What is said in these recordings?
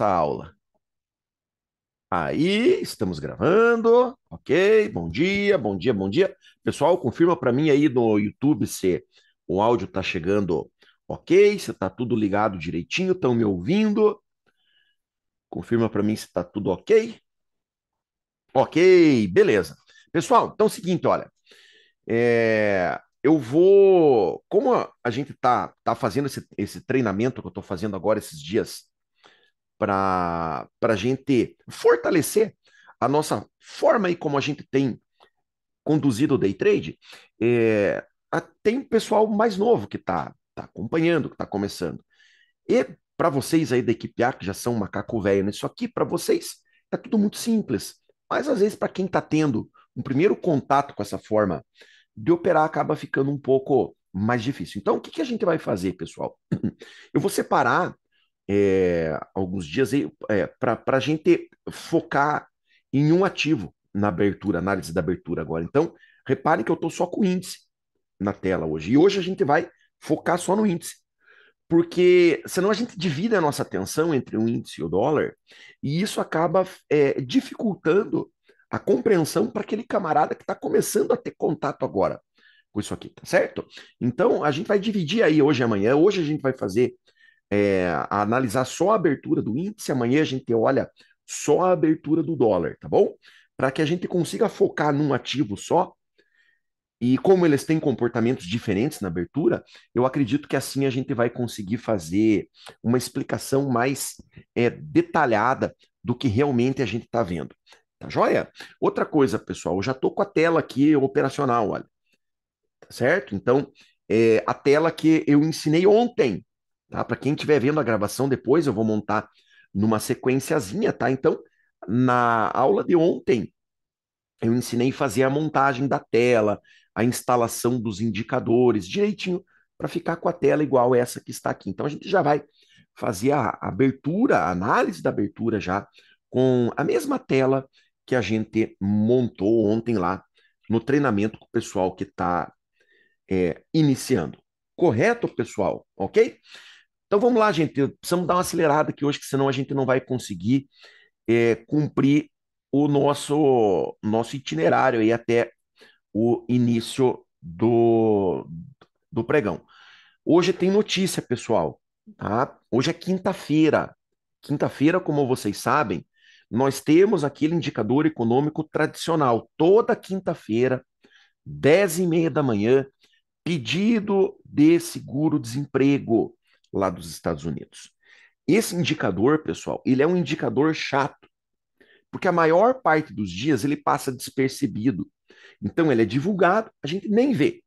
nossa aula. Aí, estamos gravando, ok? Bom dia, bom dia, bom dia. Pessoal, confirma para mim aí no YouTube se o áudio está chegando ok, se está tudo ligado direitinho, estão me ouvindo. Confirma para mim se está tudo ok. Ok, beleza. Pessoal, então é o seguinte, olha. É, eu vou. Como a, gente está tá fazendo esse, esse treinamento que eu estou fazendo agora esses dias para a gente fortalecer a nossa forma e como a gente tem conduzido o day trade, é, tem pessoal mais novo que está tá acompanhando, que está começando. E para vocês aí da equipe A, que já são macaco velho nisso aqui, para vocês é tudo muito simples. Mas às vezes, para quem está tendo um primeiro contato com essa forma de operar, acaba ficando um pouco mais difícil. Então, o que, que a gente vai fazer, pessoal? Eu vou separar é, alguns dias é, eh, para a gente focar em um ativo na abertura, análise da abertura agora. Então, reparem que eu estou só com índice na tela hoje. E hoje a gente vai focar só no índice. Porque senão a gente divide a nossa atenção entre o índice e o dólar, e isso acaba é, dificultando a compreensão para aquele camarada que está começando a ter contato agora com isso aqui, tá certo? Então a gente vai dividir aí hoje e amanhã. Hoje a gente vai fazer é, a analisar só a abertura do índice, amanhã a gente olha só a abertura do dólar, tá bom? Para que a gente consiga focar num ativo só. E como eles têm comportamentos diferentes na abertura, eu acredito que assim a gente vai conseguir fazer uma explicação mais é, detalhada do que realmente a gente está vendo. Tá joia? Outra coisa, pessoal, eu já estou com a tela aqui operacional, olha. Tá certo? Então, é, a tela que eu ensinei ontem Tá? Para quem estiver vendo a gravação depois, eu vou montar numa sequenciazinha, tá? Então, na aula de ontem, eu ensinei a fazer a montagem da tela, a instalação dos indicadores direitinho para ficar com a tela igual essa que está aqui. Então a gente já vai fazer a abertura, a análise da abertura já com a mesma tela que a gente montou ontem lá no treinamento com o pessoal que está é, iniciando. Correto, pessoal? Ok? Então vamos lá, gente. Precisamos dar uma acelerada aqui hoje, que senão a gente não vai conseguir é, cumprir o nosso, nosso itinerário aí até o início do, do pregão. Hoje tem notícia, pessoal. Tá? Hoje é quinta-feira. Quinta-feira, como vocês sabem, nós temos aquele indicador econômico tradicional. Toda quinta-feira, dez e meia da manhã, pedido de seguro-desemprego lá dos Estados Unidos. Esse indicador, pessoal, ele é um indicador chato, porque a maior parte dos dias ele passa despercebido. Então ele é divulgado, a gente nem vê.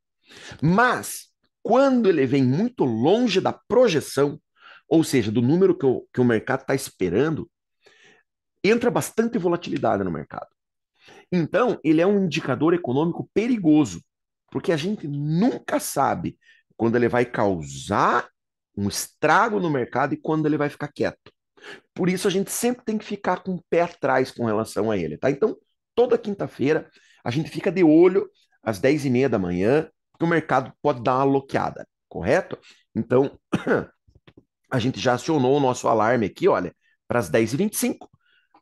Mas quando ele vem muito longe da projeção, ou seja, do número que o, que o mercado está esperando, entra bastante volatilidade no mercado. Então, ele é um indicador econômico perigoso, porque a gente nunca sabe quando ele vai causar um estrago no mercado e quando ele vai ficar quieto. Por isso a gente sempre tem que ficar com o pé atrás com relação a ele, tá? Então, toda quinta-feira a gente fica de olho às 10h30 da manhã, porque o mercado pode dar uma bloqueada, correto? Então, a gente já acionou o nosso alarme aqui, olha, para as 10h25,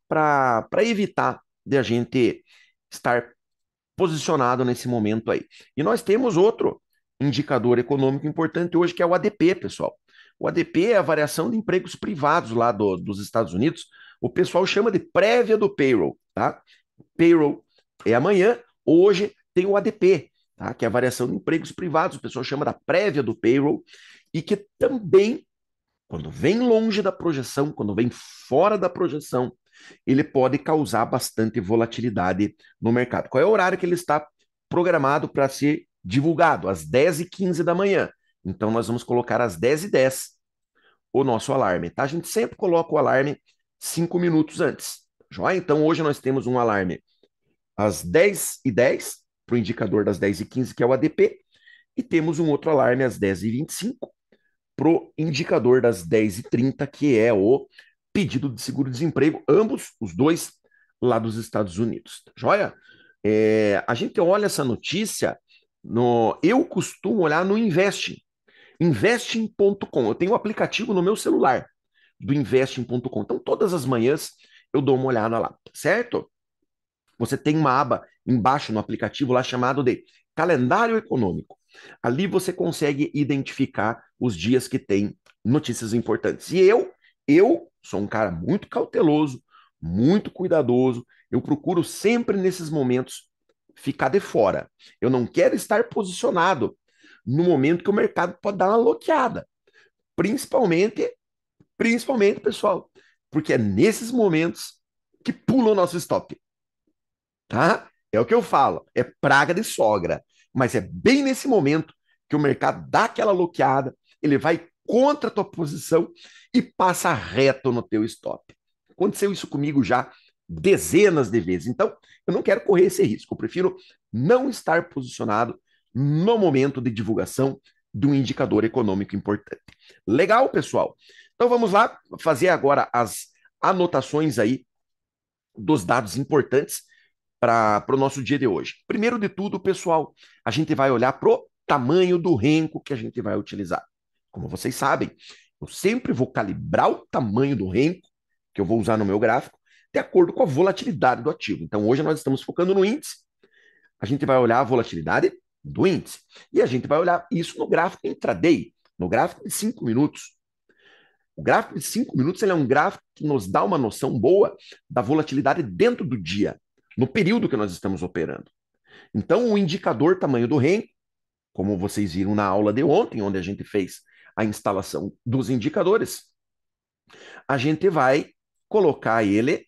para evitar de a gente estar posicionado nesse momento aí. E nós temos outro indicador econômico importante hoje, que é o ADP, pessoal. O ADP é a variação de empregos privados lá do, dos Estados Unidos. O pessoal chama de prévia do payroll, tá? Payroll é amanhã, hoje tem o ADP, tá? Que é a variação de empregos privados, o pessoal chama da prévia do payroll e que também quando vem longe da projeção, quando vem fora da projeção, ele pode causar bastante volatilidade no mercado. Qual é o horário que ele está programado para ser divulgado? Às 10h15 da manhã. Então, nós vamos colocar às 10h10 o nosso alarme, tá? A gente sempre coloca o alarme cinco minutos antes, joia? Então hoje nós temos um alarme às 10 h 10 para o indicador das 10 h 15 que é o ADP, e temos um outro alarme às 10 h 25 para o indicador das 10 h 30 que é o pedido de seguro-desemprego, ambos, os dois, lá dos Estados Unidos, tá? joia? É, a gente olha essa notícia, no, eu costumo olhar no Investing, investing.com. Eu tenho o um aplicativo no meu celular do investing.com. Então, todas as manhãs eu dou uma olhada lá, certo? Você tem uma aba embaixo no aplicativo lá chamado de calendário econômico. Ali você consegue identificar os dias que tem notícias importantes. E eu, eu sou um cara muito cauteloso, muito cuidadoso. Eu procuro sempre nesses momentos ficar de fora. Eu não quero estar posicionado no momento que o mercado pode dar uma loqueada. Principalmente, principalmente, pessoal, porque é nesses momentos que pula o nosso stop. Tá? É o que eu falo, é praga de sogra. Mas é bem nesse momento que o mercado dá aquela loqueada, ele vai contra a tua posição e passa reto no teu stop. Aconteceu isso comigo já dezenas de vezes. Então, eu não quero correr esse risco. Eu prefiro não estar posicionado no momento de divulgação de um indicador econômico importante. Legal, pessoal? Então vamos lá fazer agora as anotações aí dos dados importantes para o nosso dia de hoje. Primeiro de tudo, pessoal, a gente vai olhar para o tamanho do renco que a gente vai utilizar. Como vocês sabem, eu sempre vou calibrar o tamanho do renco que eu vou usar no meu gráfico de acordo com a volatilidade do ativo. Então, hoje nós estamos focando no índice. A gente vai olhar a volatilidade do índice. E a gente vai olhar isso no gráfico intraday, no gráfico de 5 minutos. O gráfico de 5 minutos é um gráfico que nos dá uma noção boa da volatilidade dentro do dia, no período que nós estamos operando. Então, o indicador tamanho do REM, como vocês viram na aula de ontem, onde a gente fez a instalação dos indicadores, a gente vai colocar ele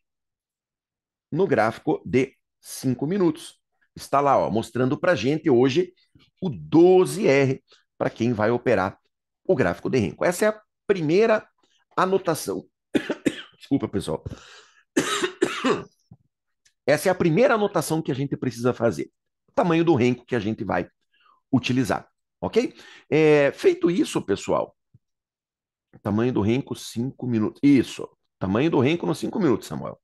no gráfico de 5 minutos está lá, ó, mostrando para a gente hoje o 12R para quem vai operar o gráfico de renco. Essa é a primeira anotação. Desculpa, pessoal. Essa é a primeira anotação que a gente precisa fazer. O tamanho do renco que a gente vai utilizar, ok? É, feito isso, pessoal, tamanho do renco, 5 minutos. Isso. Tamanho do renco nos cinco minutos, Samuel.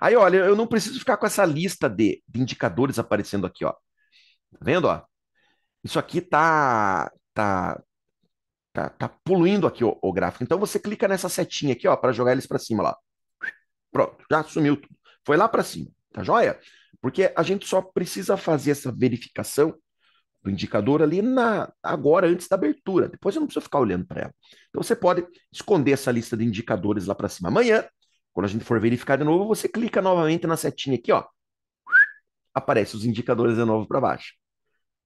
Aí, olha, eu não preciso ficar com essa lista de, de indicadores aparecendo aqui, ó. Tá vendo, ó? Isso aqui tá, tá, tá, tá poluindo aqui o, o gráfico. Então você clica nessa setinha aqui, ó, para jogar eles para cima lá. Pronto, já sumiu tudo. Foi lá para cima, tá joia? Porque a gente só precisa fazer essa verificação do indicador ali na agora antes da abertura. Depois eu não preciso ficar olhando para ela. Então você pode esconder essa lista de indicadores lá para cima. Amanhã, quando a gente for verificar de novo, você clica novamente na setinha aqui, ó. Aparece os indicadores de novo para baixo.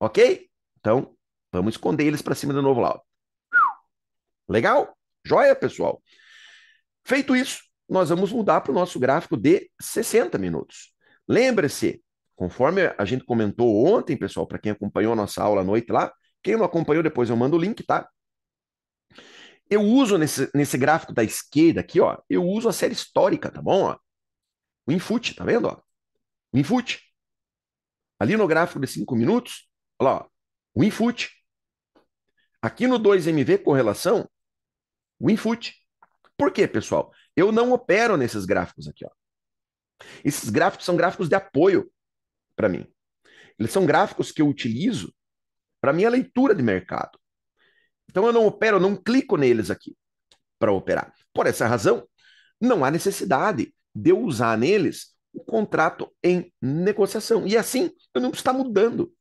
OK? Então, vamos esconder eles para cima de novo lá. Ó. Legal? Joia, pessoal. Feito isso, nós vamos mudar para o nosso gráfico de 60 minutos. Lembre-se, Conforme a gente comentou ontem, pessoal, para quem acompanhou a nossa aula à noite lá, quem não acompanhou depois eu mando o link, tá? Eu uso nesse, nesse gráfico da esquerda aqui, ó, eu uso a série histórica, tá bom? Ó? O infute, tá vendo? Ó? O infute. Ali no gráfico de 5 minutos, olha lá, ó, o infute. Aqui no 2MV correlação, o infute. Por quê, pessoal? Eu não opero nesses gráficos aqui, ó. Esses gráficos são gráficos de apoio para mim. Eles são gráficos que eu utilizo para minha leitura de mercado. Então eu não opero, eu não clico neles aqui para operar. Por essa razão, não há necessidade de eu usar neles o contrato em negociação. E assim, eu não preciso estar tá mudando.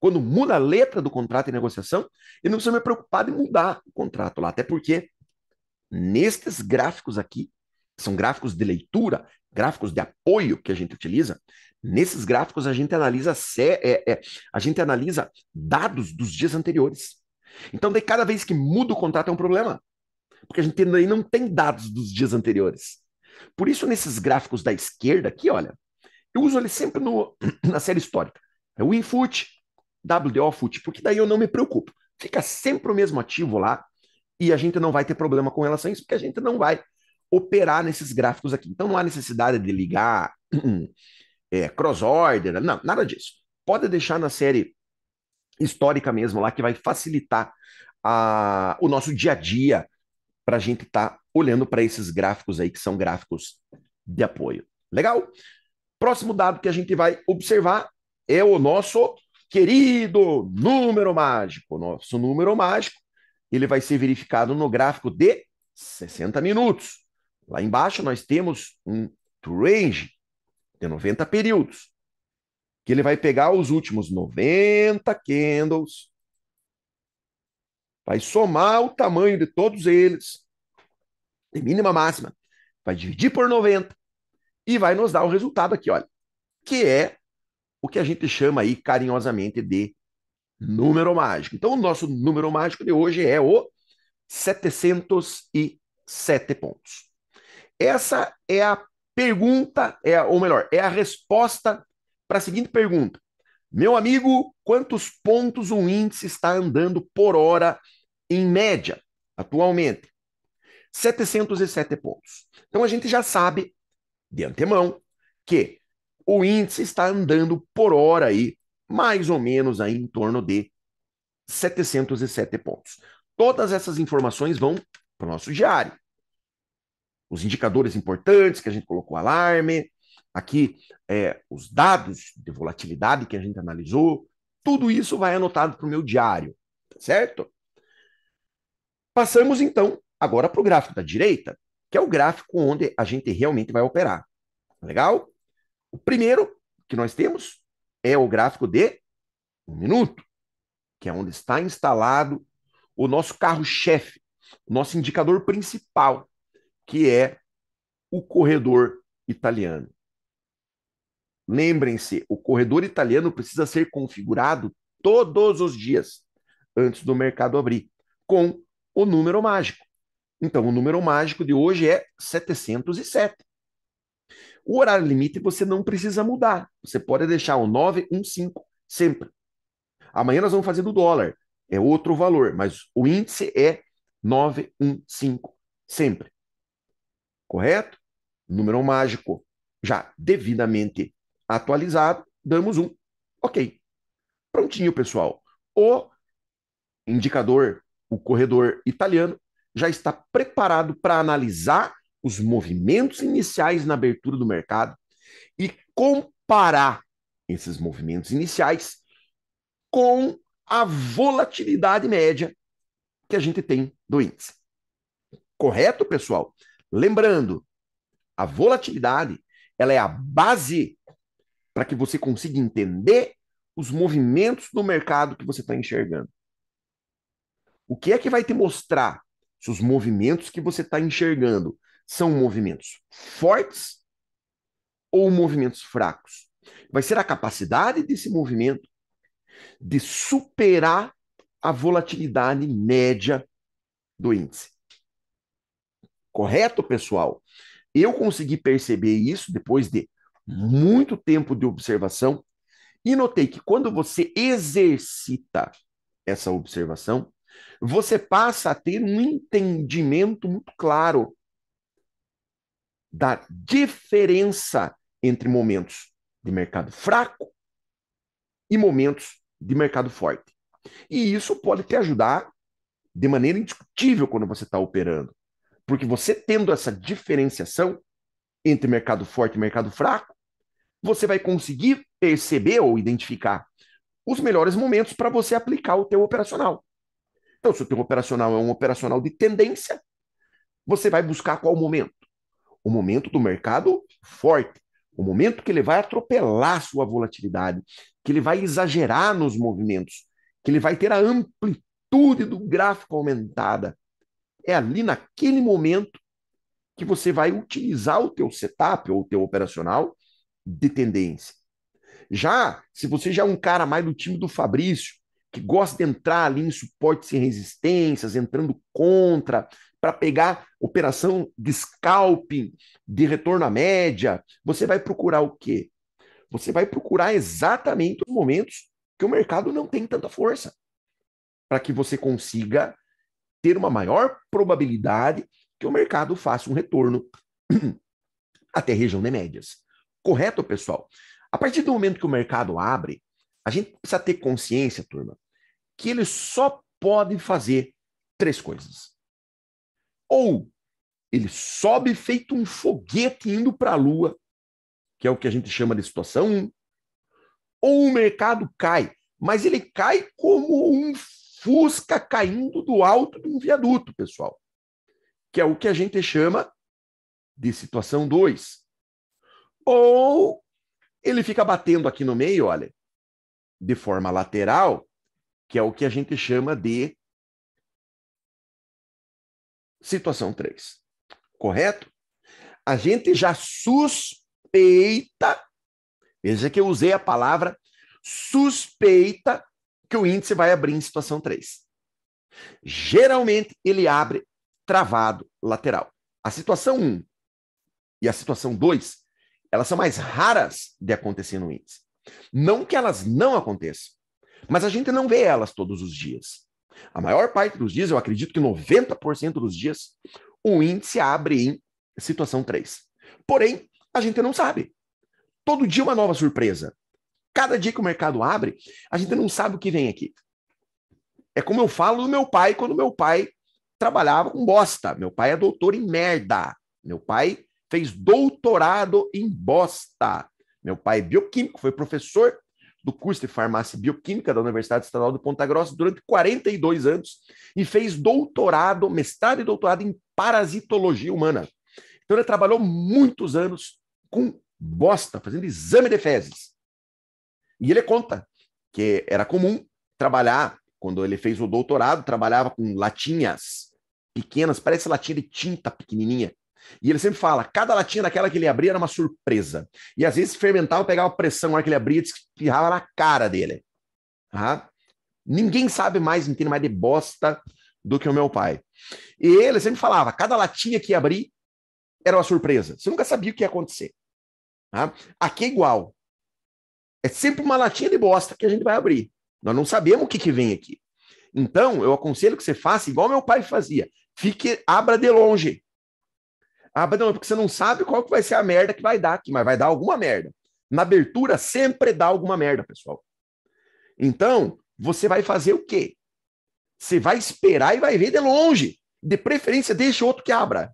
Quando muda a letra do contrato em negociação, eu não preciso me preocupar de mudar o contrato lá. Até porque, nestes gráficos aqui, são gráficos de leitura, gráficos de apoio que a gente utiliza, Nesses gráficos a gente analisa é, é, a gente analisa dados dos dias anteriores. Então, daí cada vez que muda o contrato é um problema, porque a gente não tem dados dos dias anteriores. Por isso, nesses gráficos da esquerda aqui, olha, eu uso ele sempre no, na série histórica. É WinFoot, WDO porque daí eu não me preocupo. Fica sempre o mesmo ativo lá e a gente não vai ter problema com relação a isso, porque a gente não vai operar nesses gráficos aqui. Então não há necessidade de ligar é, cross order, né? não, nada disso. Pode deixar na série histórica mesmo lá, que vai facilitar a, o nosso dia a dia para a gente estar tá olhando para esses gráficos aí, que são gráficos de apoio. Legal? Próximo dado que a gente vai observar é o nosso querido número mágico. Nosso número mágico, ele vai ser verificado no gráfico de 60 minutos. Lá embaixo nós temos um range tem 90 períodos, que ele vai pegar os últimos 90 candles, vai somar o tamanho de todos eles, de mínima máxima, vai dividir por 90 e vai nos dar o resultado aqui, olha, que é o que a gente chama aí carinhosamente de número mágico. Então, o nosso número mágico de hoje é o 707 pontos. Essa é a Pergunta é, ou melhor, é a resposta para a seguinte pergunta: meu amigo, quantos pontos um índice está andando por hora em média atualmente? 707 pontos. Então a gente já sabe de antemão que o índice está andando por hora aí mais ou menos aí em torno de 707 pontos. Todas essas informações vão para o nosso diário os indicadores importantes que a gente colocou alarme, aqui é, os dados de volatilidade que a gente analisou, tudo isso vai anotado para o meu diário, tá certo? Passamos então agora para o gráfico da direita, que é o gráfico onde a gente realmente vai operar. Tá legal? O primeiro que nós temos é o gráfico de um minuto, que é onde está instalado o nosso carro-chefe, o nosso indicador principal, que é o corredor italiano. Lembrem-se, o corredor italiano precisa ser configurado todos os dias antes do mercado abrir, com o número mágico. Então, o número mágico de hoje é 707. O horário limite você não precisa mudar. Você pode deixar o 915 sempre. Amanhã nós vamos fazer do dólar. É outro valor, mas o índice é 915 sempre correto? Número mágico já devidamente atualizado, damos um. Ok. Prontinho, pessoal. O indicador, o corredor italiano, já está preparado para analisar os movimentos iniciais na abertura do mercado e comparar esses movimentos iniciais com a volatilidade média que a gente tem do índice. Correto, pessoal? Lembrando, a volatilidade ela é a base para que você consiga entender os movimentos do mercado que você está enxergando. O que é que vai te mostrar se os movimentos que você está enxergando são movimentos fortes ou movimentos fracos? Vai ser a capacidade desse movimento de superar a volatilidade média do índice. Correto, pessoal? Eu consegui perceber isso depois de muito tempo de observação e notei que quando você exercita essa observação, você passa a ter um entendimento muito claro da diferença entre momentos de mercado fraco e momentos de mercado forte. E isso pode te ajudar de maneira indiscutível quando você está operando. Porque você tendo essa diferenciação entre mercado forte e mercado fraco, você vai conseguir perceber ou identificar os melhores momentos para você aplicar o teu operacional. Então, se o teu operacional é um operacional de tendência, você vai buscar qual momento? O momento do mercado forte, o momento que ele vai atropelar sua volatilidade, que ele vai exagerar nos movimentos, que ele vai ter a amplitude do gráfico aumentada, é ali naquele momento que você vai utilizar o teu setup ou o teu operacional de tendência. Já se você já é um cara mais do time do Fabrício, que gosta de entrar ali em suporte sem resistências, entrando contra, para pegar operação de scalping, de retorno à média, você vai procurar o quê? Você vai procurar exatamente os momentos que o mercado não tem tanta força, para que você consiga ter uma maior probabilidade que o mercado faça um retorno até a região de médias. Correto, pessoal? A partir do momento que o mercado abre, a gente precisa ter consciência, turma, que ele só pode fazer três coisas. Ou ele sobe feito um foguete indo para a lua, que é o que a gente chama de situação 1, ou o mercado cai, mas ele cai como um fusca caindo do alto de um viaduto, pessoal. Que é o que a gente chama de situação 2. Ou ele fica batendo aqui no meio, olha, de forma lateral, que é o que a gente chama de situação 3. Correto? A gente já suspeita, veja que eu usei a palavra suspeita que o índice vai abrir em situação 3. Geralmente ele abre travado lateral. A situação 1 e a situação 2, elas são mais raras de acontecer no índice. Não que elas não aconteçam, mas a gente não vê elas todos os dias. A maior parte dos dias, eu acredito que 90% dos dias, o índice abre em situação 3. Porém, a gente não sabe. Todo dia uma nova surpresa. Cada dia que o mercado abre, a gente não sabe o que vem aqui. É como eu falo do meu pai quando meu pai trabalhava com bosta. Meu pai é doutor em merda. Meu pai fez doutorado em bosta. Meu pai é bioquímico, foi professor do curso de farmácia e bioquímica da Universidade Estadual de Ponta Grossa durante 42 anos e fez doutorado, mestrado e doutorado em parasitologia humana. Então ele trabalhou muitos anos com bosta, fazendo exame de fezes. E ele conta que era comum trabalhar, quando ele fez o doutorado, trabalhava com latinhas pequenas, parece latinha de tinta pequenininha. E ele sempre fala, cada latinha daquela que ele abria era uma surpresa. E às vezes fermentava, pegava pressão na hora que ele abria, espirrava na cara dele. Uhum. Ninguém sabe mais, não entende mais de bosta do que o meu pai. E ele sempre falava, cada latinha que ia abrir era uma surpresa. Você nunca sabia o que ia acontecer. Tá? Aqui é igual. É sempre uma latinha de bosta que a gente vai abrir. Nós não sabemos o que, que vem aqui. Então, eu aconselho que você faça igual meu pai fazia. Fique, abra de longe. Abra de longe, porque você não sabe qual que vai ser a merda que vai dar aqui, mas vai dar alguma merda. Na abertura sempre dá alguma merda, pessoal. Então, você vai fazer o quê? Você vai esperar e vai ver de longe. De preferência, deixa outro que abra.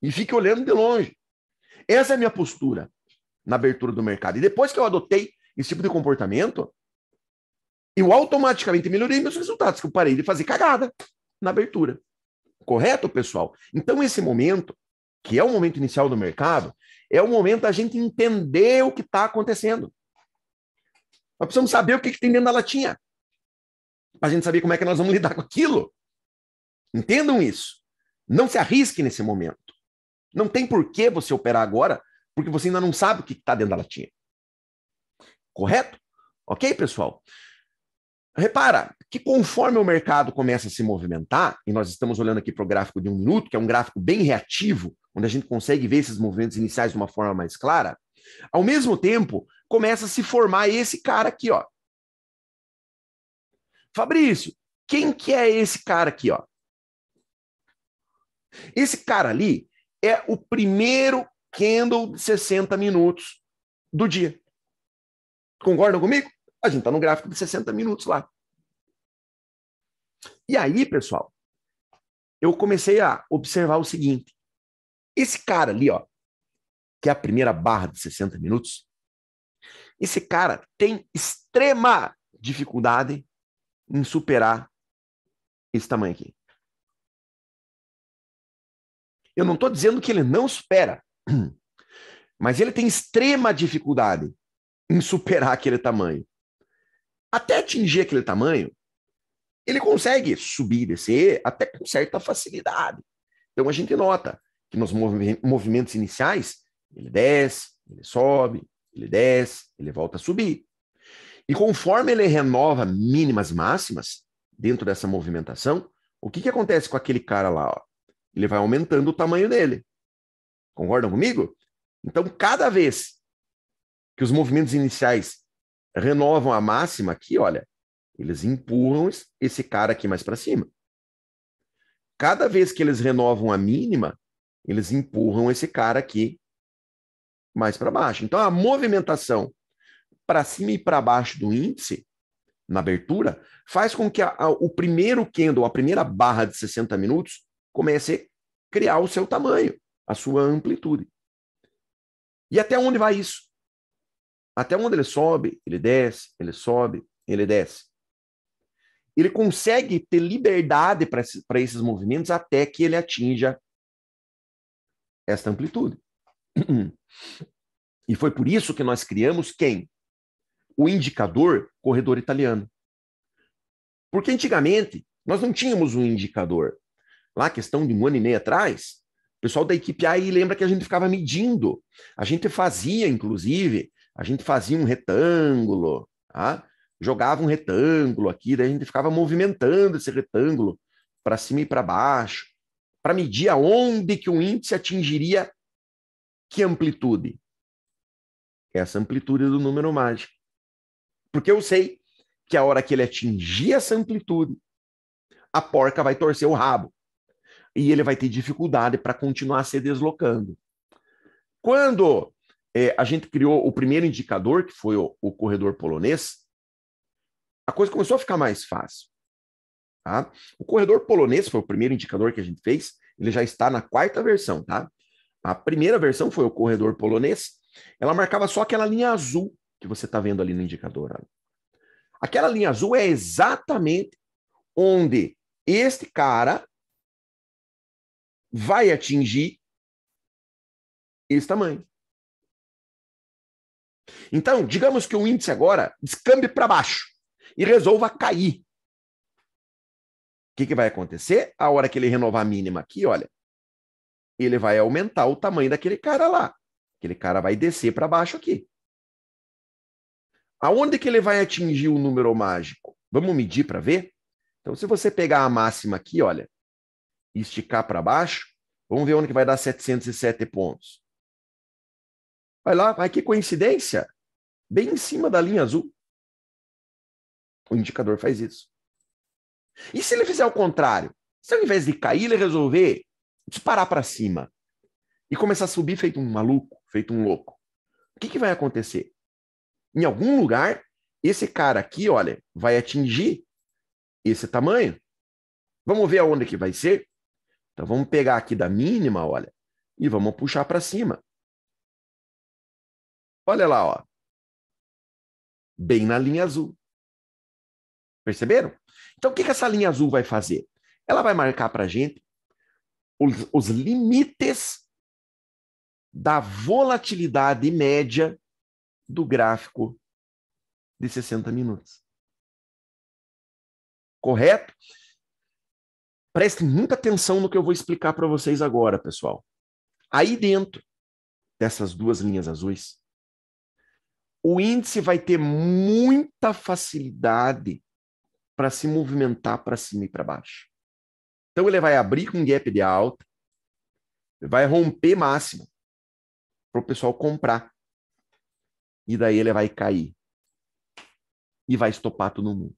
E fique olhando de longe. Essa é a minha postura na abertura do mercado. E depois que eu adotei esse tipo de comportamento, eu automaticamente melhorei meus resultados, que eu parei de fazer cagada na abertura. Correto, pessoal? Então, esse momento, que é o momento inicial do mercado, é o momento da gente entender o que está acontecendo. Nós precisamos saber o que, que tem dentro da latinha. Para a gente saber como é que nós vamos lidar com aquilo. Entendam isso. Não se arrisque nesse momento. Não tem por que você operar agora, porque você ainda não sabe o que está dentro da latinha. Correto? Ok, pessoal? Repara que conforme o mercado começa a se movimentar, e nós estamos olhando aqui para o gráfico de um minuto, que é um gráfico bem reativo, onde a gente consegue ver esses movimentos iniciais de uma forma mais clara, ao mesmo tempo começa a se formar esse cara aqui, ó. Fabrício, quem que é esse cara aqui, ó? Esse cara ali é o primeiro candle de 60 minutos do dia. Concordam comigo? A gente está no gráfico de 60 minutos lá. E aí, pessoal, eu comecei a observar o seguinte: esse cara ali, ó, que é a primeira barra de 60 minutos, esse cara tem extrema dificuldade em superar esse tamanho aqui. Eu não estou dizendo que ele não supera, mas ele tem extrema dificuldade em superar aquele tamanho. Até atingir aquele tamanho, ele consegue subir e descer até com certa facilidade. Então a gente nota que nos movimentos iniciais, ele desce, ele sobe, ele desce, ele volta a subir. E conforme ele renova mínimas e máximas dentro dessa movimentação, o que, que acontece com aquele cara lá? Ó? Ele vai aumentando o tamanho dele. Concordam comigo? Então, cada vez que os movimentos iniciais renovam a máxima aqui, olha, eles empurram esse cara aqui mais para cima. Cada vez que eles renovam a mínima, eles empurram esse cara aqui mais para baixo. Então a movimentação para cima e para baixo do índice na abertura faz com que a, a, o primeiro candle, a primeira barra de 60 minutos, comece a criar o seu tamanho, a sua amplitude. E até onde vai isso? Até onde ele sobe, ele desce, ele sobe, ele desce. Ele consegue ter liberdade para esses, esses movimentos até que ele atinja esta amplitude. E foi por isso que nós criamos quem? O indicador corredor italiano. Porque antigamente nós não tínhamos um indicador. Lá, questão de um ano e meio atrás, o pessoal da equipe aí lembra que a gente ficava medindo. A gente fazia, inclusive, a gente fazia um retângulo, tá? jogava um retângulo aqui, daí a gente ficava movimentando esse retângulo para cima e para baixo, para medir aonde que o índice atingiria que amplitude? Essa amplitude do número mágico. Porque eu sei que a hora que ele atingir essa amplitude, a porca vai torcer o rabo. E ele vai ter dificuldade para continuar se deslocando. Quando é, a gente criou o primeiro indicador, que foi o, o, corredor polonês, a coisa começou a ficar mais fácil. Tá? O corredor polonês foi o primeiro indicador que a gente fez, ele já está na quarta versão. Tá? A primeira versão foi o corredor polonês, ela marcava só aquela linha azul que você está vendo ali no indicador. Aquela linha azul é exatamente onde este cara vai atingir esse tamanho. Então, digamos que o índice agora descambe para baixo e resolva cair. O que, que vai acontecer? A hora que ele renovar a mínima aqui, olha, ele vai aumentar o tamanho daquele cara lá. Aquele cara vai descer para baixo aqui. Aonde que ele vai atingir o número mágico? Vamos medir para ver? Então, se você pegar a máxima aqui, olha, e esticar para baixo, vamos ver onde que vai dar 707 pontos. Vai lá, vai que coincidência! Bem em cima da linha azul. O indicador faz isso. E se ele fizer o contrário? Se ao invés de cair, ele resolver disparar para cima e começar a subir feito um maluco, feito um louco, o que, que vai acontecer? Em algum lugar, esse cara aqui, olha, vai atingir esse tamanho. Vamos ver aonde que vai ser? Então vamos pegar aqui da mínima, olha, e vamos puxar para cima. Olha lá, ó. Bem na linha azul. Perceberam? Então, o que, que essa linha azul vai fazer? Ela vai marcar para a gente os, os limites da volatilidade média do gráfico de 60 minutos. Correto? Prestem muita atenção no que eu vou explicar para vocês agora, pessoal. Aí dentro dessas duas linhas azuis, o índice vai ter muita facilidade para se movimentar para cima e para baixo. Então ele vai abrir com gap de alta, vai romper máximo para o pessoal comprar. E daí ele vai cair. E vai estopar todo mundo.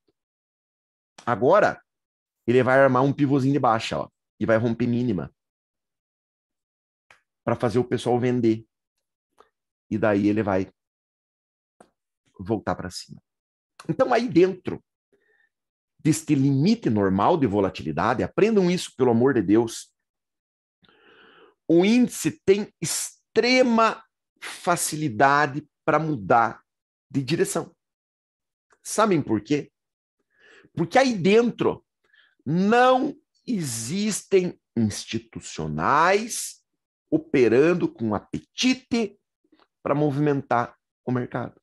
Agora, ele vai armar um pivôzinho de baixa, ó, e vai romper mínima. Para fazer o pessoal vender. E daí ele vai voltar para cima. Então, aí dentro deste limite normal de volatilidade, aprendam isso, pelo amor de Deus. O índice tem extrema facilidade para mudar de direção. Sabem por quê? Porque aí dentro não existem institucionais operando com apetite para movimentar o mercado.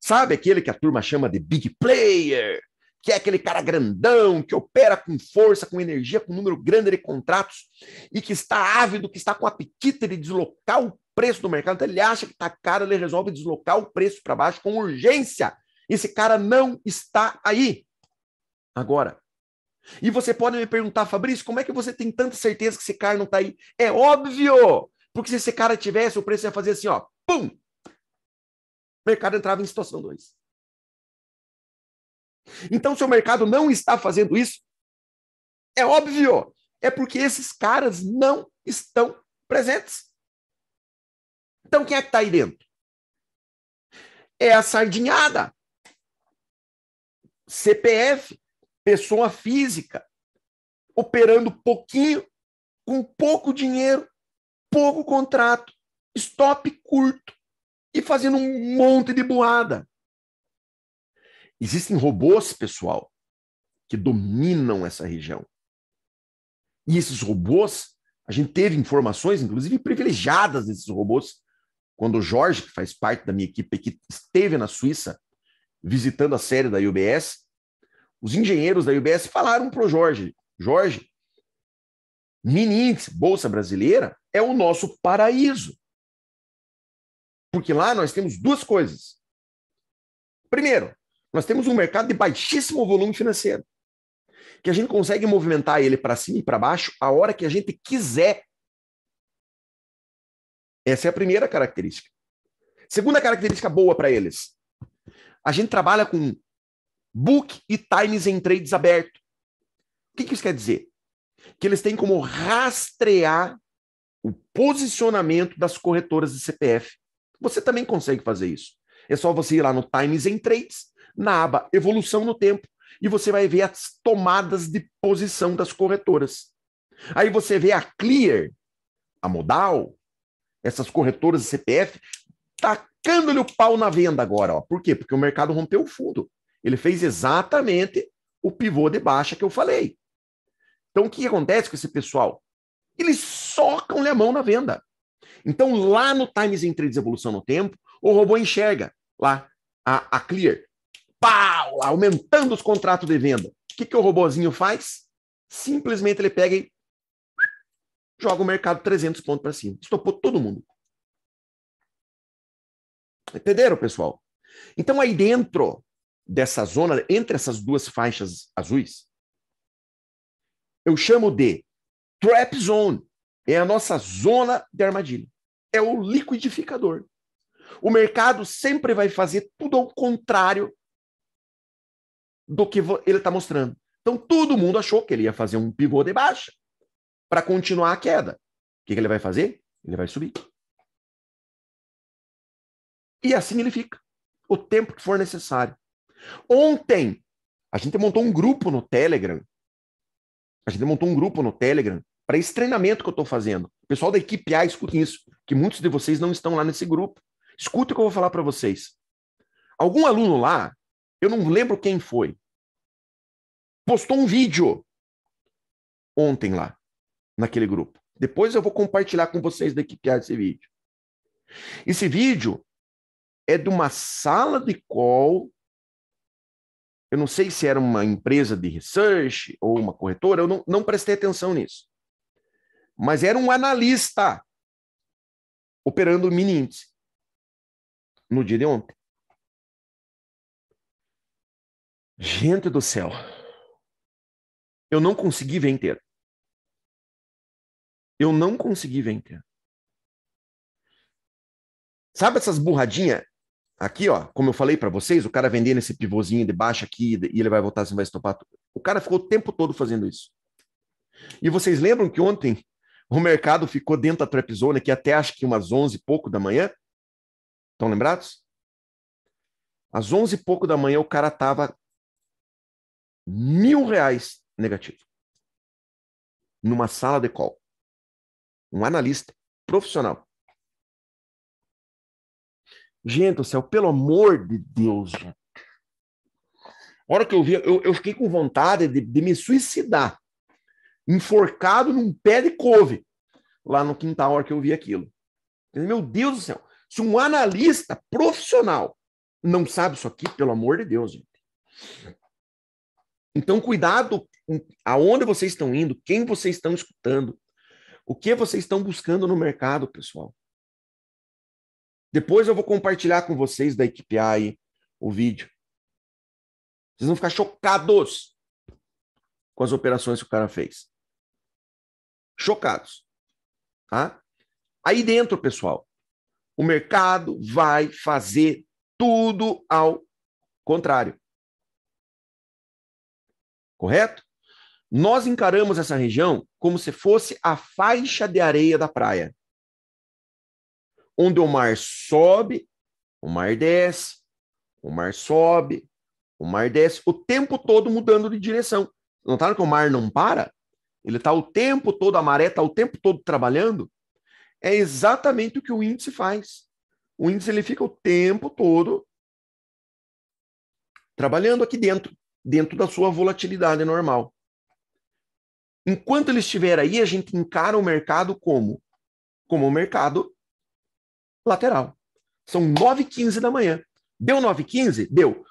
Sabe aquele que a turma chama de big player? Que é aquele cara grandão, que opera com força, com energia, com um número grande de contratos e que está ávido, que está com apetite de deslocar o preço do mercado. Então, ele acha que está caro, ele resolve deslocar o preço para baixo com urgência. Esse cara não está aí. Agora, e você pode me perguntar, Fabrício, como é que você tem tanta certeza que esse cara não está aí? É óbvio! Porque se esse cara tivesse, o preço ia fazer assim, ó, pum, o mercado entrava em situação 2. Então, se o mercado não está fazendo isso, é óbvio, é porque esses caras não estão presentes. Então, quem é que está aí dentro? É a sardinhada, CPF, pessoa física, operando pouquinho, com pouco dinheiro, pouco contrato, stop curto e fazendo um monte de boada. Existem robôs, pessoal, que dominam essa região. E esses robôs, a gente teve informações, inclusive privilegiadas desses robôs, quando o Jorge, que faz parte da minha equipe, que esteve na Suíça visitando a série da UBS, os engenheiros da UBS falaram para o Jorge: Jorge, Mininx, Bolsa Brasileira, é o nosso paraíso. Porque lá nós temos duas coisas. Primeiro, nós temos um mercado de baixíssimo volume financeiro, que a gente consegue movimentar ele para cima e para baixo a hora que a gente quiser. Essa é a primeira característica. Segunda característica boa para eles: a gente trabalha com book e times em trades aberto. O que, que isso quer dizer? Que eles têm como rastrear o posicionamento das corretoras de CPF você também consegue fazer isso. É só você ir lá no Times em na aba Evolução no Tempo, e você vai ver as tomadas de posição das corretoras. Aí você vê a Clear, a Modal, essas corretoras de CPF, tacando-lhe o pau na venda agora. Ó. Por quê? Porque o mercado rompeu o fundo. Ele fez exatamente o pivô de baixa que eu falei. Então, o que acontece com esse pessoal? Eles socam-lhe a mão na venda. Então, lá no Times em Evolução no Tempo, o robô enxerga lá a, a Clear, pau, aumentando os contratos de venda. O que, que o robozinho faz? Simplesmente ele pega e joga o mercado 300 pontos para cima. Estopou todo mundo. Entenderam, pessoal? Então, aí dentro dessa zona, entre essas duas faixas azuis, eu chamo de trap zone. É a nossa zona de armadilha. É o liquidificador. O mercado sempre vai fazer tudo ao contrário do que ele está mostrando. Então, todo mundo achou que ele ia fazer um pivô de baixa para continuar a queda. O que, que ele vai fazer? Ele vai subir. E assim ele fica, o tempo que for necessário. Ontem, a gente montou um grupo no Telegram. A gente montou um grupo no Telegram para esse treinamento que eu estou fazendo. O pessoal da equipe A escuta isso, que muitos de vocês não estão lá nesse grupo. Escuta o que eu vou falar para vocês. Algum aluno lá, eu não lembro quem foi, postou um vídeo ontem lá, naquele grupo. Depois eu vou compartilhar com vocês da equipe A esse vídeo. Esse vídeo é de uma sala de call. Eu não sei se era uma empresa de research ou uma corretora, eu não, não prestei atenção nisso mas era um analista operando o mini índice no dia de ontem. Gente do céu. Eu não consegui ver inteiro. Eu não consegui ver inteiro. Sabe essas burradinhas? Aqui, ó, como eu falei para vocês, o cara vendendo esse pivôzinho de baixo aqui e ele vai voltar você vai estopar. O cara ficou o tempo todo fazendo isso. E vocês lembram que ontem o mercado ficou dentro da trap zone aqui até acho que umas 11 e pouco da manhã. Estão lembrados? Às 11 e pouco da manhã o cara tava mil reais negativo. Numa sala de call. Um analista profissional. Gente do céu, pelo amor de Deus. Gente. A hora que eu vi, eu, eu fiquei com vontade de, de me suicidar enforcado num pé de couve, lá no quintal que eu vi aquilo. Meu Deus do céu, se um analista profissional não sabe isso aqui, pelo amor de Deus, gente. Então, cuidado aonde vocês estão indo, quem vocês estão escutando, o que vocês estão buscando no mercado, pessoal. Depois eu vou compartilhar com vocês da equipe A aí o vídeo. Vocês vão ficar chocados com as operações que o cara fez chocados. Tá? Aí dentro, pessoal, o mercado vai fazer tudo ao contrário. Correto? Nós encaramos essa região como se fosse a faixa de areia da praia, onde o mar sobe, o mar desce, o mar sobe, o mar desce, o tempo todo mudando de direção. Notaram que o mar não para? ele está o tempo todo, a maré está o tempo todo trabalhando, é exatamente o que o índice faz. O índice ele fica o tempo todo trabalhando aqui dentro, dentro da sua volatilidade normal. Enquanto ele estiver aí, a gente encara o mercado como? Como o mercado lateral. São 9h15 da manhã. Deu 9h15? Deu.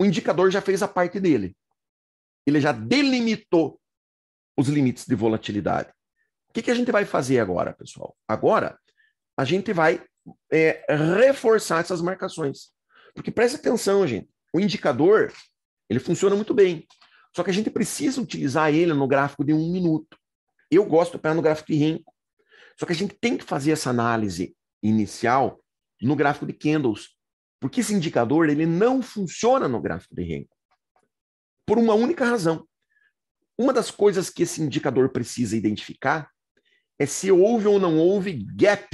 O indicador já fez a parte dele. Ele já delimitou os limites de volatilidade. O que, que a gente vai fazer agora, pessoal? Agora, a gente vai é, reforçar essas marcações. Porque preste atenção, gente. O indicador, ele funciona muito bem. Só que a gente precisa utilizar ele no gráfico de um minuto. Eu gosto de operar no gráfico de renco. Só que a gente tem que fazer essa análise inicial no gráfico de candles. Porque esse indicador, ele não funciona no gráfico de renco. Por uma única razão. Uma das coisas que esse indicador precisa identificar é se houve ou não houve gap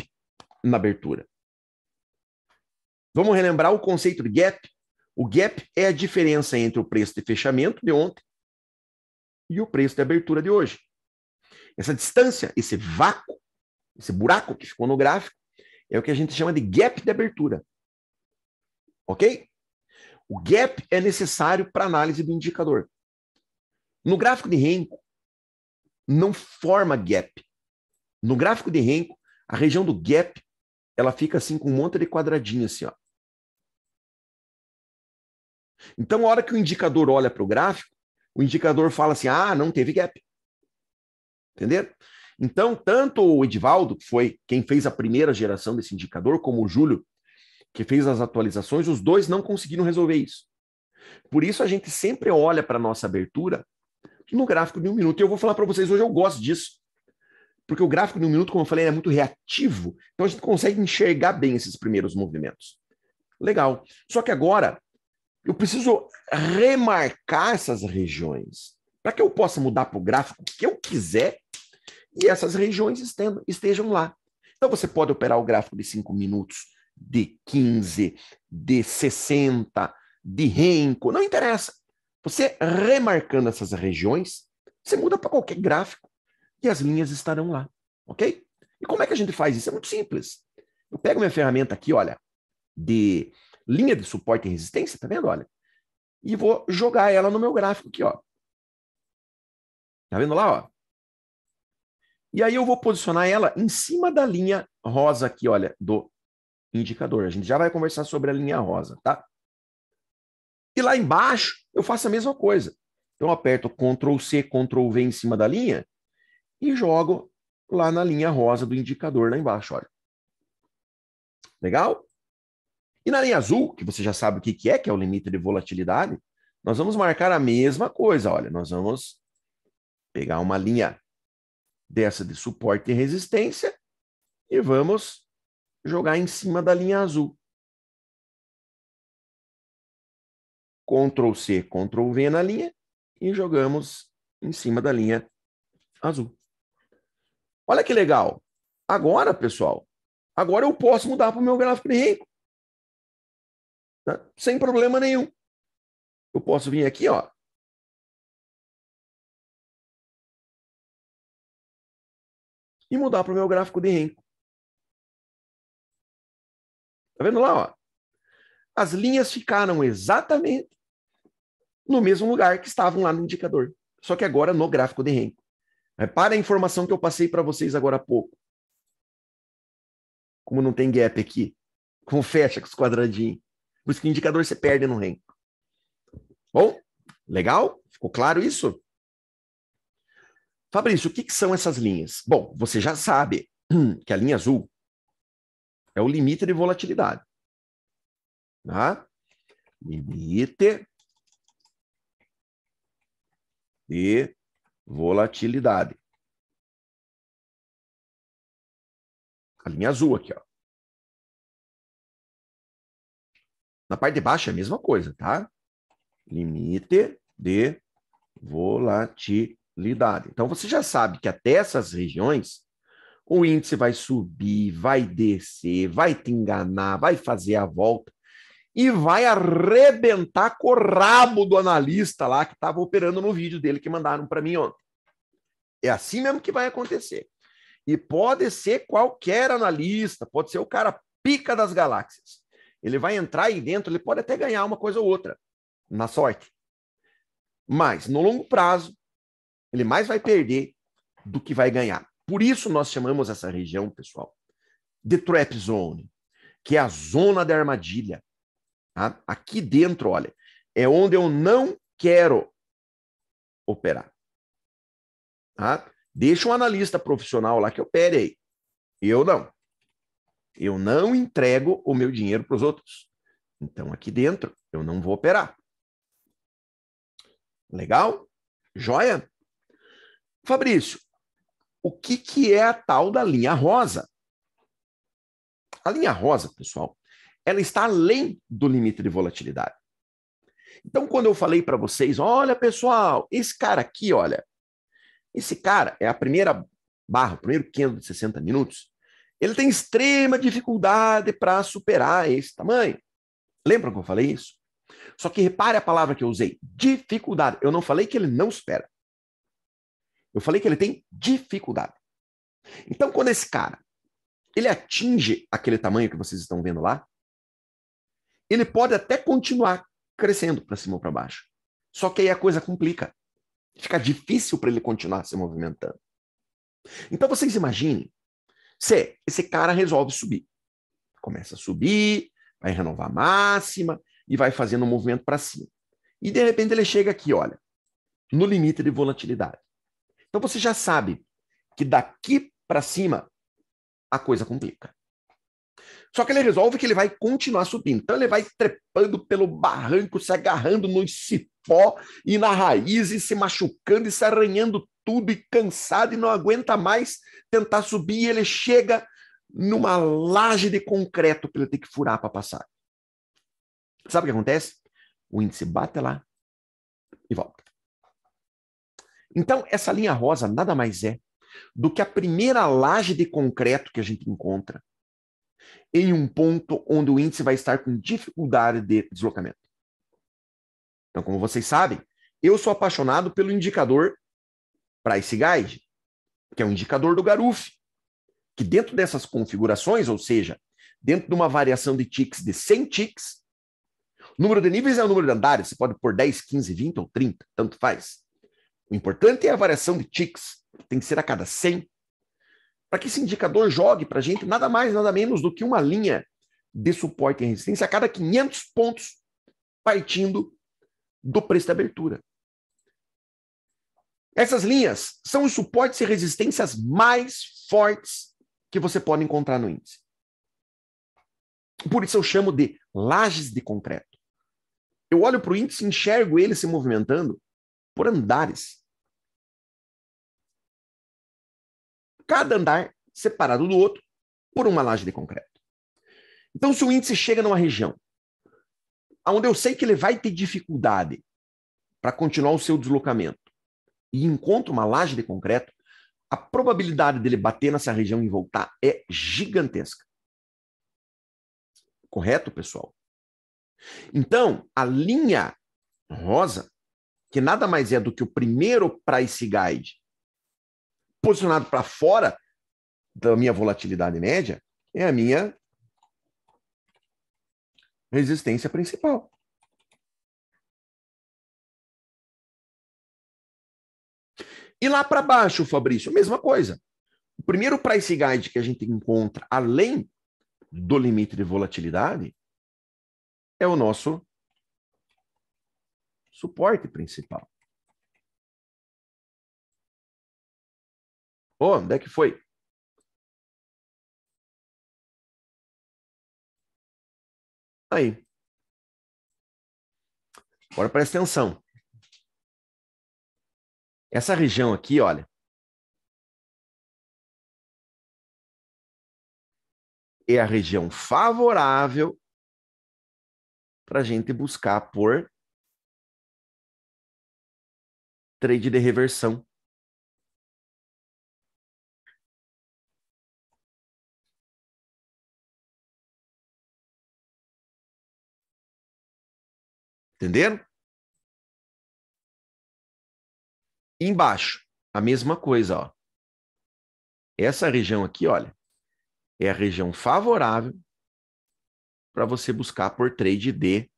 na abertura. Vamos relembrar o conceito de gap? O gap é a diferença entre o preço de fechamento de ontem e o preço de abertura de hoje. Essa distância, esse vácuo, esse buraco que ficou no gráfico, é o que a gente chama de gap de abertura. Ok? O gap é necessário para análise do indicador. No gráfico de Renko, não forma gap. No gráfico de Renko, a região do gap, ela fica assim com um monte de quadradinho assim, ó. Então, a hora que o indicador olha para o gráfico, o indicador fala assim: ah, não teve gap. Entenderam? Então, tanto o Edivaldo, que foi quem fez a primeira geração desse indicador, como o Júlio, que fez as atualizações, os dois não conseguiram resolver isso. Por isso, a gente sempre olha para a nossa abertura no gráfico de um minuto. E eu vou falar para vocês hoje, eu gosto disso. Porque o gráfico de um minuto, como eu falei, é muito reativo. Então a gente consegue enxergar bem esses primeiros movimentos. Legal. Só que agora eu preciso remarcar essas regiões para que eu possa mudar para o gráfico que eu quiser e essas regiões estejam lá. Então você pode operar o gráfico de 5 minutos, de 15, de 60, de renco, não interessa. Você remarcando essas regiões, você muda para qualquer gráfico e as linhas estarão lá, ok? E como é que a gente faz isso? É muito simples. Eu pego minha ferramenta aqui, olha, de linha de suporte e resistência, tá vendo? Olha, e vou jogar ela no meu gráfico aqui, ó. Tá vendo lá, ó? E aí eu vou posicionar ela em cima da linha rosa aqui, olha, do indicador. A gente já vai conversar sobre a linha rosa, tá? E lá embaixo eu faço a mesma coisa. Então aperto Ctrl C, Ctrl V em cima da linha e jogo lá na linha rosa do indicador lá embaixo, olha. Legal? E na linha azul, que você já sabe o que é, que é o limite de volatilidade, nós vamos marcar a mesma coisa, olha, nós vamos pegar uma linha dessa de suporte e resistência e vamos jogar em cima da linha azul. Ctrl C, Ctrl V na linha e jogamos em cima da linha azul. Olha que legal. Agora, pessoal, agora eu posso mudar para o meu gráfico de rico. Tá? Sem problema nenhum. Eu posso vir aqui, ó. E mudar para o meu gráfico de renco. Tá vendo lá, ó? as linhas ficaram exatamente no mesmo lugar que estavam lá no indicador, só que agora no gráfico de Henkel. Repara a informação que eu passei para vocês agora há pouco. Como não tem gap aqui, como fecha com os quadradinhos. Por isso que o indicador você perde no Henkel. Bom, legal? Ficou claro isso? Fabrício, o que, que são essas linhas? Bom, você já sabe que a linha azul é o limite de volatilidade. Né? Limite de volatilidade. A linha azul aqui, ó. Na parte de baixo é a mesma coisa, tá? Limite de volatilidade. Então você já sabe que até essas regiões o índice vai subir, vai descer, vai te enganar, vai fazer a volta e vai arrebentar com o rabo do analista lá que estava operando no vídeo dele que mandaram para mim ontem. É assim mesmo que vai acontecer. E pode ser qualquer analista, pode ser o cara pica das galáxias. Ele vai entrar aí dentro, ele pode até ganhar uma coisa ou outra, na sorte. Mas, no longo prazo, ele mais vai perder do que vai ganhar. Por isso nós chamamos essa região, pessoal, de trap zone, que é a zona da armadilha. Tá? Aqui dentro, olha, é onde eu não quero operar. Tá? Deixa um analista profissional lá que opere aí. Eu não. Eu não entrego o meu dinheiro para os outros. Então, aqui dentro, eu não vou operar. Legal? Joia? Fabrício, o que, que é a tal da linha rosa? A linha rosa, pessoal, ela está além do limite de volatilidade. Então, quando eu falei para vocês, olha pessoal, esse cara aqui, olha, esse cara é a primeira barra, o primeiro 60 minutos, ele tem extrema dificuldade para superar esse tamanho. Lembram que eu falei isso? Só que repare a palavra que eu usei: dificuldade. Eu não falei que ele não supera. Eu falei que ele tem dificuldade. Então, quando esse cara ele atinge aquele tamanho que vocês estão vendo lá, ele pode até continuar crescendo para cima ou para baixo. Só que aí a coisa complica. Fica difícil para ele continuar se movimentando. Então vocês imaginem se esse cara resolve subir. Começa a subir, vai renovar a máxima e vai fazendo um movimento para cima. E de repente ele chega aqui, olha, no limite de volatilidade. Então você já sabe que daqui para cima a coisa complica. Só que ele resolve que ele vai continuar subindo. Então ele vai trepando pelo barranco, se agarrando no cipó e na raiz, e se machucando e se arranhando tudo, e cansado, e não aguenta mais tentar subir. E ele chega numa laje de concreto para ele ter que furar para passar. Sabe o que acontece? O índice bate lá e volta. Então, essa linha rosa nada mais é do que a primeira laje de concreto que a gente encontra em um ponto onde o índice vai estar com dificuldade de deslocamento. Então, como vocês sabem, eu sou apaixonado pelo indicador Price Guide, que é um indicador do Garuf, que dentro dessas configurações, ou seja, dentro de uma variação de ticks de 100 ticks, o número de níveis é o número de andares, você pode pôr 10, 15, 20 ou 30, tanto faz. O importante é a variação de ticks, tem que ser a cada 100 para que esse indicador jogue para a gente nada mais, nada menos do que uma linha de suporte e resistência a cada 500 pontos, partindo do preço de abertura. Essas linhas são os suportes e resistências mais fortes que você pode encontrar no índice. Por isso eu chamo de lajes de concreto. Eu olho para o índice e enxergo ele se movimentando por andares. cada andar separado do outro por uma laje de concreto. Então, se o índice chega numa região onde eu sei que ele vai ter dificuldade para continuar o seu deslocamento e encontra uma laje de concreto, a probabilidade dele bater nessa região e voltar é gigantesca. Correto, pessoal? Então, a linha rosa, que nada mais é do que o primeiro price guide posicionado para fora da minha volatilidade média é a minha resistência principal. E lá para baixo, Fabrício, a mesma coisa. O primeiro price guide que a gente encontra além do limite de volatilidade é o nosso suporte principal. Oh, onde é que foi? Aí. Agora presta atenção. Essa região aqui, olha. É a região favorável para a gente buscar por trade de reversão. Entenderam? Embaixo, a mesma coisa, ó. Essa região aqui, olha, é a região favorável para você buscar por trade de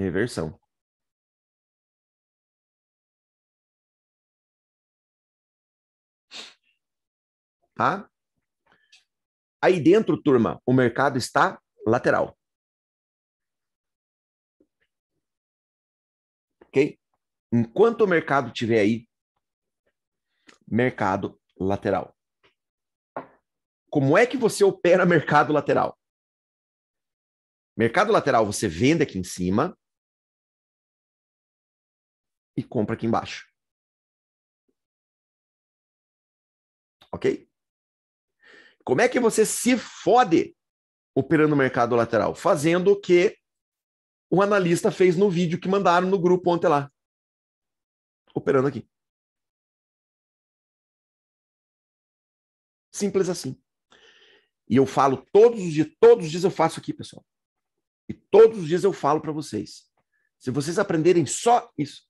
reversão. Tá? Aí dentro, turma, o mercado está lateral. ok? Enquanto o mercado tiver aí, mercado lateral. Como é que você opera mercado lateral? Mercado lateral, você vende aqui em cima e compra aqui embaixo. Ok? Como é que você se fode operando mercado lateral? Fazendo o que o analista fez no vídeo que mandaram no grupo ontem lá. Operando aqui. Simples assim. E eu falo todos os dias, todos os dias eu faço aqui, pessoal. E todos os dias eu falo para vocês. Se vocês aprenderem só isso,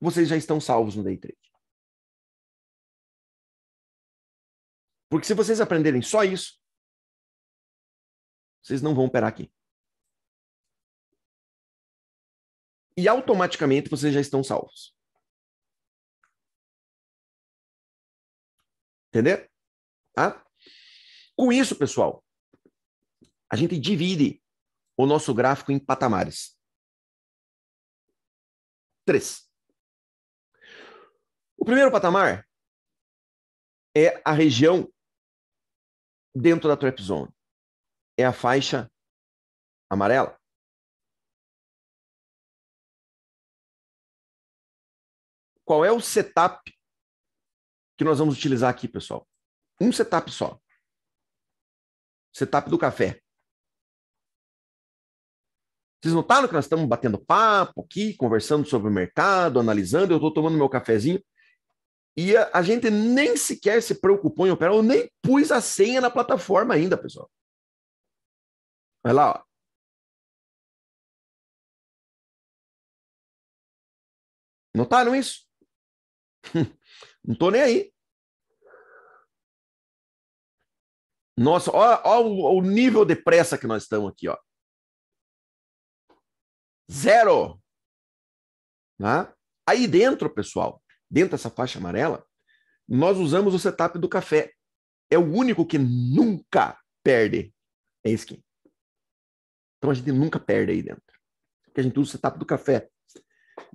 vocês já estão salvos no day trade. Porque se vocês aprenderem só isso, vocês não vão operar aqui. e automaticamente vocês já estão salvos. Entender? Tá? Com isso, pessoal, a gente divide o nosso gráfico em patamares. Três. O primeiro patamar é a região dentro da trap zone. É a faixa amarela. qual é o setup que nós vamos utilizar aqui, pessoal? Um setup só. Setup do café. Vocês notaram que nós estamos batendo papo aqui, conversando sobre o mercado, analisando, eu estou tomando meu cafezinho. E a, a, gente nem sequer se preocupou em operar, eu nem pus a senha na plataforma ainda, pessoal. Vai lá, ó. Notaram isso? Não tô nem aí. Nossa, olha, o, o nível de pressa que nós estamos aqui, ó. Zero. Né? Aí dentro, pessoal, dentro dessa faixa amarela, nós usamos o setup do café. É o único que nunca perde. É skin. Então a gente nunca perde aí dentro. Porque a gente usa o setup do café.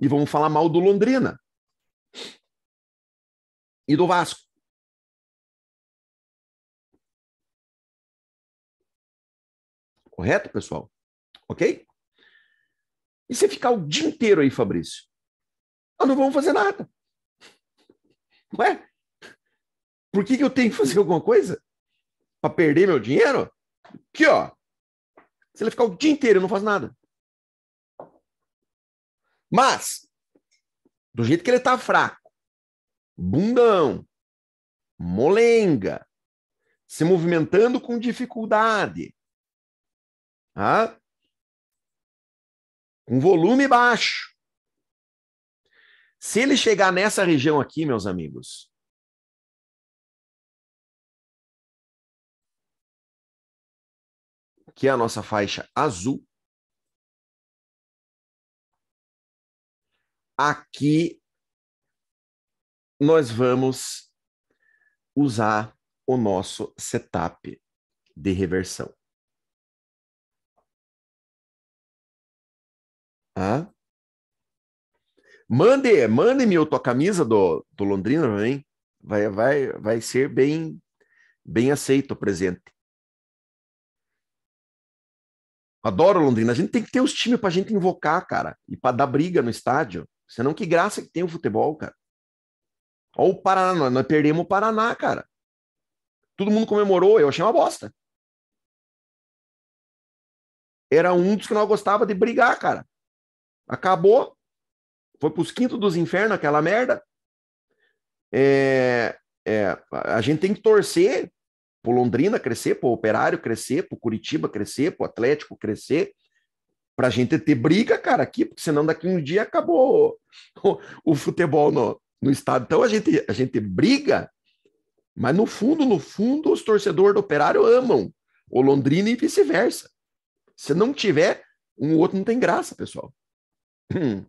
E vamos falar mal do Londrina e do Vasco. Correto, pessoal? Ok? E você ficar o dia inteiro aí, Fabrício? Nós não vamos fazer nada. Não é? Por que, que eu tenho que fazer alguma coisa? Para perder meu dinheiro? Aqui, ó. Se ele ficar o dia inteiro, e não faz nada. Mas, do jeito que ele está fraco, bundão, molenga, se movimentando com dificuldade, tá? com volume baixo. Se ele chegar nessa região aqui, meus amigos, que é a nossa faixa azul, aqui nós vamos usar o nosso setup de reversão. Mande, mande-me a tua camisa do, do Londrina, hein? Vai, vai, vai ser bem, bem aceito o presente. Adoro Londrina. A gente tem que ter os times para a gente invocar, cara, e para dar briga no estádio. Senão, que graça que tem o futebol, cara. Olha o Paraná, nós perdemos o Paraná, cara. Todo mundo comemorou, eu achei uma bosta. Era um dos que nós gostava de brigar, cara. Acabou. Foi pros quintos dos infernos aquela merda. É, é, a gente tem que torcer pro Londrina crescer, pro Operário crescer, pro Curitiba crescer, pro Atlético crescer, pra gente ter briga, cara, aqui, porque senão daqui um dia acabou o, o futebol no, no estado. Então a gente, a gente briga, mas no fundo, no fundo, os torcedores do Operário amam o Londrina e vice-versa. Se não tiver, um outro não tem graça, pessoal. Hum.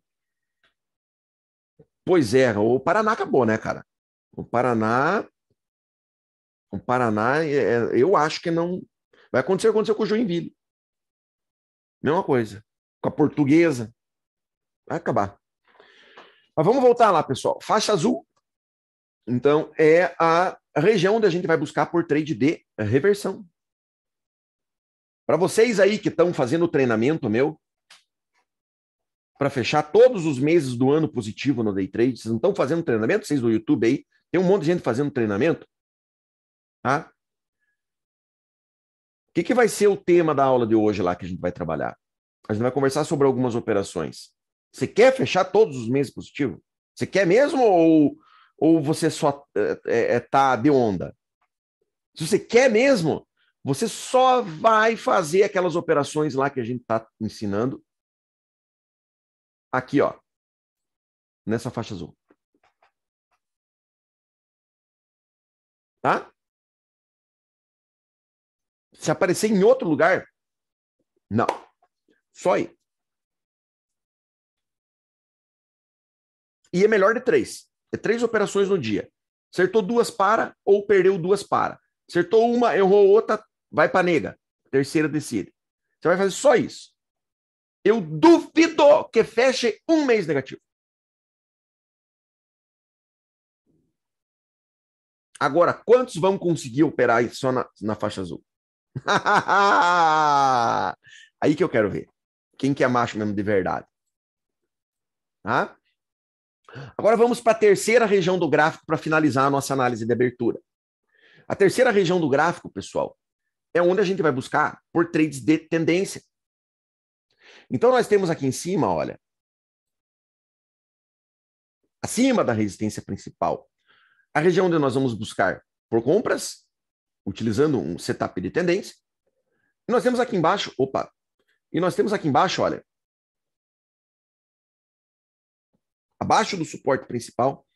Pois é, o Paraná acabou, né, cara? O Paraná. O Paraná, é, é eu acho que não. Vai acontecer o que aconteceu com o Joinville. Mesma coisa. Com a portuguesa. Vai acabar. Mas vamos voltar lá, pessoal. Faixa azul, então, é a região onde a gente vai buscar por trade de reversão. Para vocês aí que estão fazendo treinamento meu, para fechar todos os meses do ano positivo no day trade, vocês não estão fazendo treinamento? Vocês do YouTube aí, tem um monte de gente fazendo treinamento? Tá? O que, que vai ser o tema da aula de hoje lá que a gente vai trabalhar? A gente vai conversar sobre algumas operações. Você quer fechar todos os meses positivo? Você quer mesmo ou, ou você só é, é, tá de onda? Se você quer mesmo, você só vai fazer aquelas operações lá que a gente está ensinando aqui, ó, nessa faixa azul. Tá? Se aparecer em outro lugar, não. Só aí. E é melhor de três. É três operações no dia. Acertou duas para ou perdeu duas para. Acertou uma, errou outra, vai para nega. Terceira decide. Você vai fazer só isso. Eu duvido que feche um mês negativo. Agora, quantos vão conseguir operar só na, na faixa azul? Aí que eu quero ver. Quem que é macho mesmo de verdade? Tá? Agora vamos para a terceira região do gráfico para finalizar a nossa análise de abertura. A terceira região do gráfico, pessoal, é onde a gente vai buscar por trades de tendência. Então nós temos aqui em cima, olha, acima da resistência principal, a região onde nós vamos buscar por compras, utilizando um setup de tendência. E nós temos aqui embaixo, opa, e nós temos aqui embaixo, olha, abaixo do suporte principal,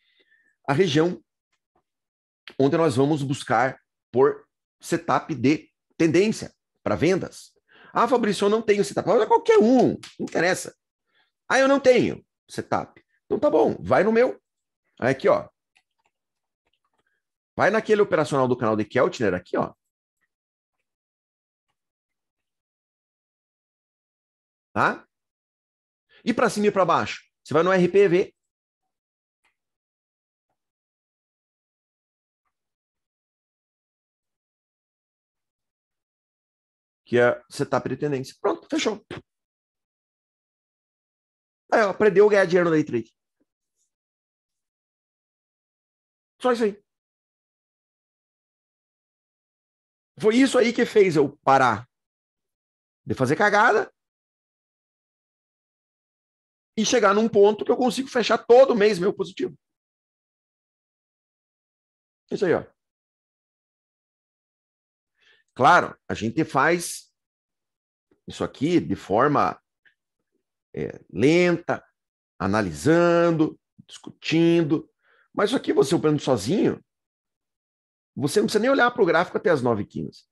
a região onde nós vamos buscar por setup de tendência para vendas. Ah, Fabrício, eu não tenho setup. Olha qualquer um, não interessa. Ah, eu não tenho setup. Então tá bom, vai no meu. aqui, ó. Vai naquele operacional do canal de Keltner aqui, ó. Tá? E para cima e para baixo, você vai no RPV que é setup de tendência. Pronto, fechou. Aí, ó, aprendeu a ganhar dinheiro no day trade. Só isso aí. Foi isso aí que fez eu parar de fazer cagada e chegar num ponto que eu consigo fechar todo mês meu positivo. Isso aí, ó. Claro, a gente faz isso aqui de forma é, lenta, analisando, discutindo, mas isso aqui você operando sozinho, você não precisa nem olhar para o gráfico até as 9h15.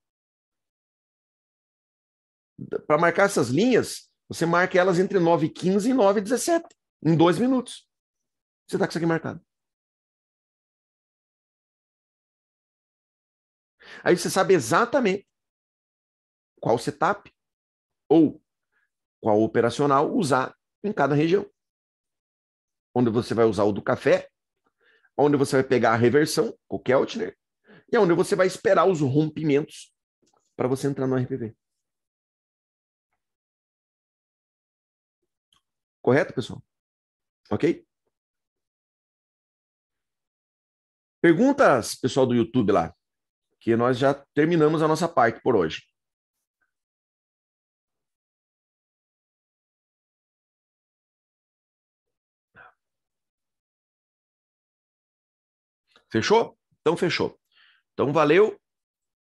Para marcar essas linhas, você marca elas entre 9h15 e 9h17, em dois minutos. Você está com isso aqui marcado. Aí você sabe exatamente qual setup ou qual operacional usar em cada região. Onde você vai usar o do café, onde você vai pegar a reversão, o Keltner, e onde você vai esperar os rompimentos para você entrar no RPV. Correto, pessoal? Ok? Perguntas, pessoal do YouTube lá que nós já terminamos a nossa parte por hoje. Fechou? Então fechou. Então valeu.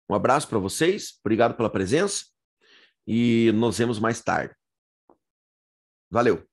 Um abraço para vocês. Obrigado pela presença e nos vemos mais tarde. Valeu.